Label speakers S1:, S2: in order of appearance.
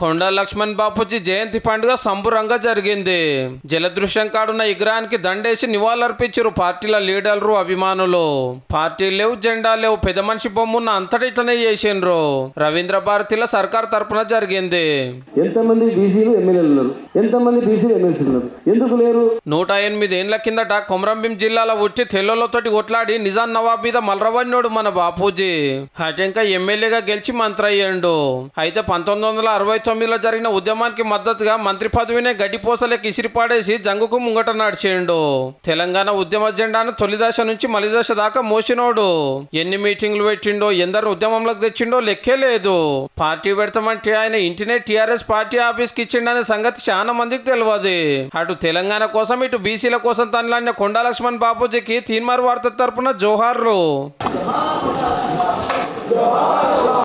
S1: కొండ లక్ష్మణ్ బాపూజీ జయంతి పండుగ సంబురంగా జరిగింది జలదృశ్యం కాడున్న విగ్రహానికి దండేసి నివాళులర్పించారు పార్టీల లీడర్లు అభిమానులు పార్టీ లేవు జెండా లేవు పెద్ద మనిషి బొమ్మున్న అంతటి చేసిండ్రు రవీంద్ర భారతిలో సర్కార్ తరఫున జరిగింది నూట ఎనిమిది ఏండ్ల కిందట కొమరంభీం జిల్లాలో వచ్చి తెల్లలతోటి కొట్లాడి నిజాం నవాబ్ మీద మలరవన్నోడు మన బాపూజీ హటంక ఎమ్మెల్యేగా గెలిచి మంత్రి అయ్యాడు అయితే పంతొమ్మిది వందల అరవై తొమ్మిదిలో జరిగిన ఉద్యమానికి మద్దతుగా మంత్రి పదవినే గడ్డిపోసలేకి ఇసిరిపాడేసి జంగుకు ముంగట నడిచేయండు తెలంగాణ ఉద్యమ జెండాను తొలిదశ నుంచి మలిదశ దాకా మోసినోడు ఎన్ని మీటింగ్లు పెట్టిండో ఎందరు ఉద్యమంలోకి తెచ్చిండో లెక్కే లేదు పార్టీ పెడతామంటే ఆయన ఇంటినే టీఆర్ఎస్ పార్టీ ఆఫీస్ కి ఇచ్చిండనే సంగతి చాలా మందికి తెలియదు అటు తెలంగాణ కోసం ఇటు బీసీల కోసం తనలాడిన కొండా లక్ష్మణ్ బాపూజీకి తీన్మార్ వార్త తరపున జోహార్లు